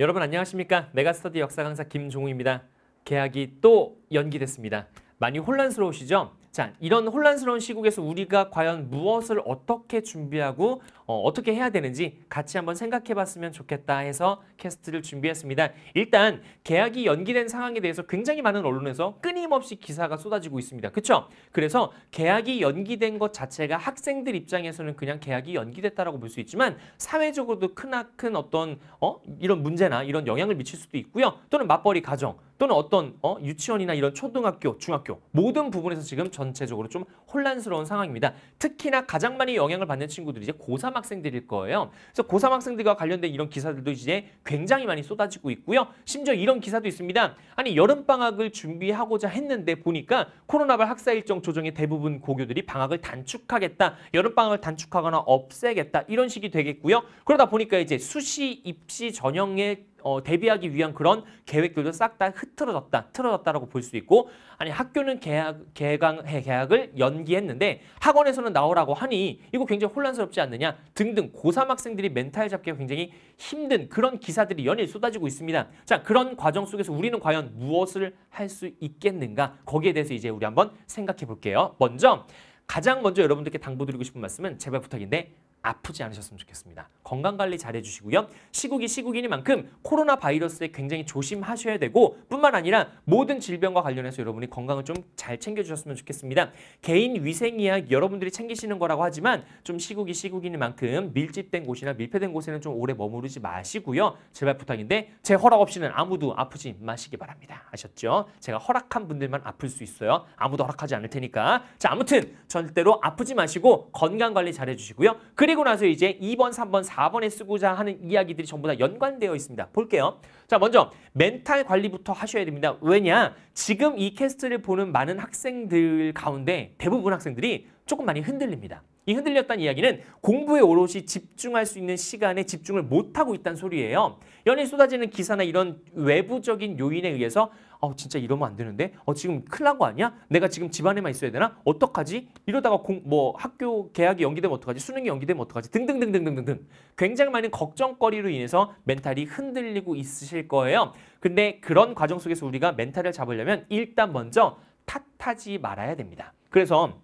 여러분 안녕하십니까? 메가스터디 역사 강사 김종우입니다. 계약이 또 연기됐습니다. 많이 혼란스러우시죠? 자, 이런 혼란스러운 시국에서 우리가 과연 무엇을 어떻게 준비하고 어, 떻게 해야 되는지 같이 한번 생각해 봤으면 좋겠다 해서 캐스트를 준비했습니다. 일단 계약이 연기된 상황에 대해서 굉장히 많은 언론에서 끊임없이 기사가 쏟아지고 있습니다. 그렇죠? 그래서 계약이 연기된 것 자체가 학생들 입장에서는 그냥 계약이 연기됐다라고 볼 수 있지만 사회적으로도 크나큰 어떤 어? 이런 문제나 이런 영향을 미칠 수도 있고요. 또는 맞벌이 가정 또는 어떤 어, 유치원이나 이런 초등학교, 중학교 모든 부분에서 지금 전체적으로 좀 혼란스러운 상황입니다. 특히나 가장 많이 영향을 받는 친구들이 이제 고3 학생들일 거예요. 그래서 고3 학생들과 관련된 이런 기사들도 이제 굉장히 많이 쏟아지고 있고요. 심지어 이런 기사도 있습니다. 아니 여름방학을 준비하고자 했는데 보니까 코로나1 학사 일정 조정에 대부분 고교들이 방학을 단축하겠다. 여름방학을 단축하거나 없애겠다. 이런 식이 되겠고요. 그러다 보니까 이제 수시 입시 전형의 어, 대비하기 위한 그런 계획들도 싹 다 흐트러졌다, 틀어졌다라고 볼 수 있고 아니 학교는 개학, 개강, 계약을 연기했는데 학원에서는 나오라고 하니 이거 굉장히 혼란스럽지 않느냐 등등 고3 학생들이 멘탈 잡기가 굉장히 힘든 그런 기사들이 연일 쏟아지고 있습니다. 자 그런 과정 속에서 우리는 과연 무엇을 할 수 있겠는가 거기에 대해서 이제 우리 한번 생각해 볼게요. 먼저 가장 먼저 여러분들께 당부드리고 싶은 말씀은 제발 부탁인데 아프지 않으셨으면 좋겠습니다. 건강관리 잘해주시고요. 시국이 시국이니만큼 코로나 바이러스에 굉장히 조심하셔야 되고 뿐만 아니라 모든 질병과 관련해서 여러분이 건강을 좀 잘 챙겨주셨으면 좋겠습니다. 개인 위생 이야기 여러분들이 챙기시는 거라고 하지만 좀 시국이 시국이니만큼 밀집된 곳이나 밀폐된 곳에는 좀 오래 머무르지 마시고요. 제발 부탁인데 제 허락 없이는 아무도 아프지 마시기 바랍니다. 아셨죠? 제가 허락한 분들만 아플 수 있어요. 아무도 허락하지 않을 테니까. 자 아무튼 절대로 아프지 마시고 건강관리 잘해주시고요. 그리고 그리고 나서 이제 2번, 3번, 4번에 쓰고자 하는 이야기들이 전부 다 연관되어 있습니다. 볼게요. 자, 먼저 멘탈 관리부터 하셔야 됩니다. 왜냐? 지금 이 캐스트를 보는 많은 학생들 가운데 대부분 학생들이 조금 많이 흔들립니다. 이 흔들렸다는 이야기는 공부에 오롯이 집중할 수 있는 시간에 집중을 못하고 있다는 소리예요. 연일 쏟아지는 기사나 이런 외부적인 요인에 의해서 어, 진짜 이러면 안 되는데? 어, 지금 큰일 난 거 아니야? 내가 지금 집안에만 있어야 되나? 어떡하지? 이러다가 공, 뭐 학교 개학이 연기되면 어떡하지? 수능이 연기되면 어떡하지? 등등등등등등 굉장히 많은 걱정거리로 인해서 멘탈이 흔들리고 있으실 거예요. 근데 그런 과정 속에서 우리가 멘탈을 잡으려면 일단 먼저 탓하지 말아야 됩니다. 그래서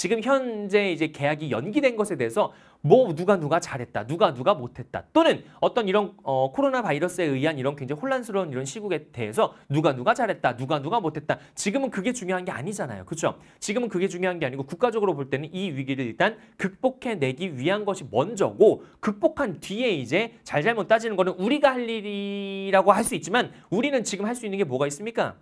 지금 현재 이제 계약이 연기된 것에 대해서 뭐 누가 누가 잘했다, 누가 누가 못했다, 또는 어떤 이런 어, 코로나 바이러스에 의한 이런 굉장히 혼란스러운 이런 시국에 대해서 누가 누가 잘했다, 누가 누가 못했다. 지금은 그게 중요한 게 아니잖아요, 그렇죠? 지금은 그게 중요한 게 아니고 국가적으로 볼 때는 이 위기를 일단 극복해내기 위한 것이 먼저고 극복한 뒤에 이제 잘잘못 따지는 거는 우리가 할 일이라고 할 수 있지만 우리는 지금 할 수 있는 게 뭐가 있습니까?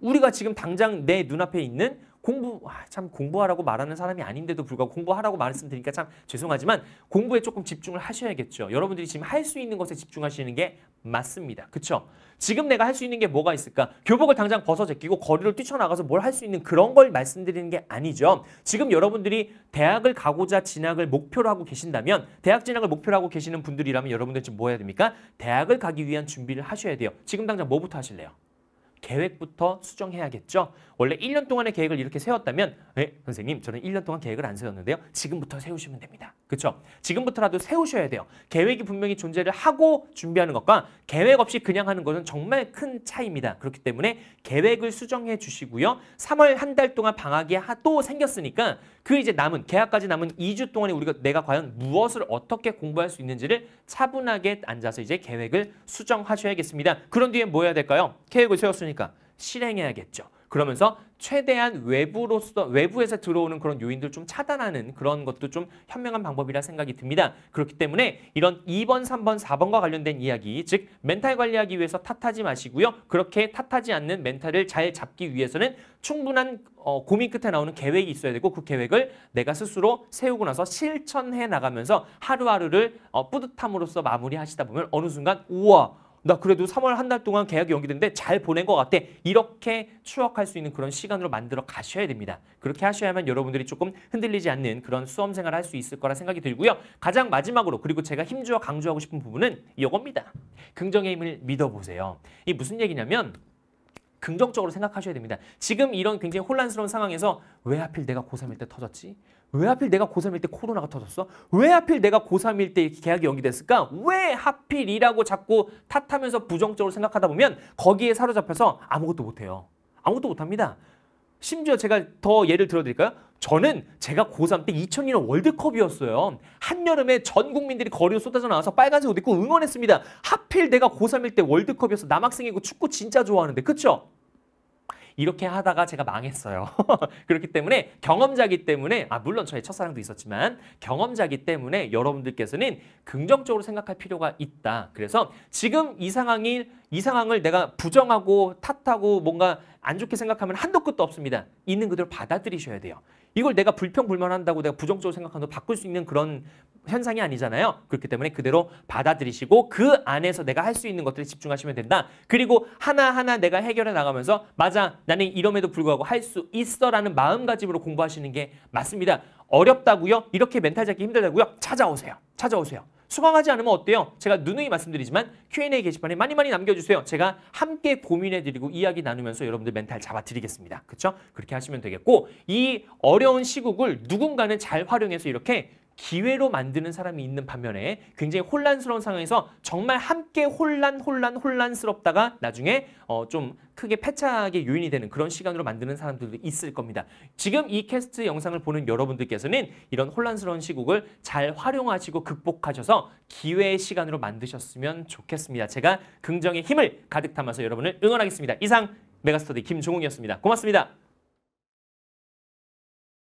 우리가 지금 당장 내 눈앞에 있는 공부 아, 참 공부하라고 말하는 사람이 아닌데도 불구하고 공부하라고 말씀드리니까 참 죄송하지만 공부에 조금 집중을 하셔야겠죠. 여러분들이 지금 할 수 있는 것에 집중하시는 게 맞습니다. 그쵸? 지금 내가 할 수 있는 게 뭐가 있을까? 교복을 당장 벗어 제끼고 거리를 뛰쳐나가서 뭘 할 수 있는 그런 걸 말씀드리는 게 아니죠. 지금 여러분들이 대학을 가고자 진학을 목표로 하고 계신다면 대학 진학을 목표로 하고 계시는 분들이라면 여러분들 지금 뭐 해야 됩니까? 대학을 가기 위한 준비를 하셔야 돼요. 지금 당장 뭐부터 하실래요? 계획부터 수정해야겠죠. 원래 1년 동안의 계획을 이렇게 세웠다면 네, 선생님 저는 1년 동안 계획을 안 세웠는데요. 지금부터 세우시면 됩니다. 그렇죠? 지금부터라도 세우셔야 돼요. 계획이 분명히 존재를 하고 준비하는 것과 계획 없이 그냥 하는 것은 정말 큰 차이입니다. 그렇기 때문에 계획을 수정해 주시고요. 3월 한 달 동안 방학이 또 생겼으니까 그 이제 남은 계약까지 남은 2주 동안에 우리가 내가 과연 무엇을 어떻게 공부할 수 있는지를 차분하게 앉아서 이제 계획을 수정하셔야겠습니다. 그런 뒤에 뭐 해야 될까요? 계획을 세웠으니까 실행해야겠죠. 그러면서 최대한 외부로서 외부에서 들어오는 그런 요인들 좀 차단하는 그런 것도 좀 현명한 방법이라 생각이 듭니다. 그렇기 때문에 이런 2번, 3번, 4번과 관련된 이야기, 즉 멘탈 관리하기 위해서 탓하지 마시고요. 그렇게 탓하지 않는 멘탈을 잘 잡기 위해서는 충분한 어, 고민 끝에 나오는 계획이 있어야 되고 그 계획을 내가 스스로 세우고 나서 실천해 나가면서 하루하루를 어, 뿌듯함으로써 마무리하시다 보면 어느 순간 우와 나 그래도 3월 한 달 동안 계약이 연기됐는데 잘 보낸 것 같아. 이렇게 추억할 수 있는 그런 시간으로 만들어 가셔야 됩니다. 그렇게 하셔야만 여러분들이 조금 흔들리지 않는 그런 수험 생활을 할 수 있을 거라 생각이 들고요. 가장 마지막으로 그리고 제가 힘주어 강조하고 싶은 부분은 이겁니다. 긍정의 힘을 믿어보세요. 이 무슨 얘기냐면 긍정적으로 생각하셔야 됩니다. 지금 이런 굉장히 혼란스러운 상황에서 왜 하필 내가 고3일 때 터졌지? 왜 하필 내가 고3일 때 코로나가 터졌어? 왜 하필 내가 고3일 때 이렇게 계약이 연기됐을까? 왜 하필이라고 자꾸 탓하면서 부정적으로 생각하다 보면 거기에 사로잡혀서 아무것도 못해요. 아무것도 못합니다. 심지어 제가 더 예를 들어드릴까요? 저는 제가 고3 때 2002년 월드컵이었어요. 한여름에 전 국민들이 거리로 쏟아져 나와서 빨간색 옷 입고 응원했습니다. 하필 내가 고3일 때 월드컵이어서 남학생이고 축구 진짜 좋아하는데 그쵸? 이렇게 하다가 제가 망했어요. 그렇기 때문에 경험자기 때문에 아 물론 저의 첫사랑도 있었지만 경험자기 때문에 여러분들께서는 긍정적으로 생각할 필요가 있다. 그래서 지금 이 상황이 이 상황을 내가 부정하고 탓하고 뭔가 안 좋게 생각하면 한도 끝도 없습니다. 있는 그대로 받아들이셔야 돼요. 이걸 내가 불평불만한다고 내가 부정적으로 생각하는 바꿀 수 있는 그런 현상이 아니잖아요. 그렇기 때문에 그대로 받아들이시고 그 안에서 내가 할 수 있는 것들에 집중하시면 된다. 그리고 하나하나 내가 해결해 나가면서 맞아 나는 이럼에도 불구하고 할 수 있어 라는 마음가짐으로 공부하시는 게 맞습니다. 어렵다고요? 이렇게 멘탈 잡기 힘들다고요? 찾아오세요. 찾아오세요. 수강하지 않으면 어때요? 제가 누누이 말씀드리지만 Q&A 게시판에 많이 많이 남겨주세요. 제가 함께 고민해드리고 이야기 나누면서 여러분들 멘탈 잡아드리겠습니다. 그렇죠? 그렇게 하시면 되겠고 이 어려운 시국을 누군가는 잘 활용해서 이렇게 기회로 만드는 사람이 있는 반면에 굉장히 혼란스러운 상황에서 정말 함께 혼란, 혼란, 혼란스럽다가 나중에 어, 좀 크게 패착의 요인이 되는 그런 시간으로 만드는 사람들도 있을 겁니다. 지금 이 캐스트 영상을 보는 여러분들께서는 이런 혼란스러운 시국을 잘 활용하시고 극복하셔서 기회의 시간으로 만드셨으면 좋겠습니다. 제가 긍정의 힘을 가득 담아서 여러분을 응원하겠습니다. 이상 메가스터디 김종웅이었습니다. 고맙습니다.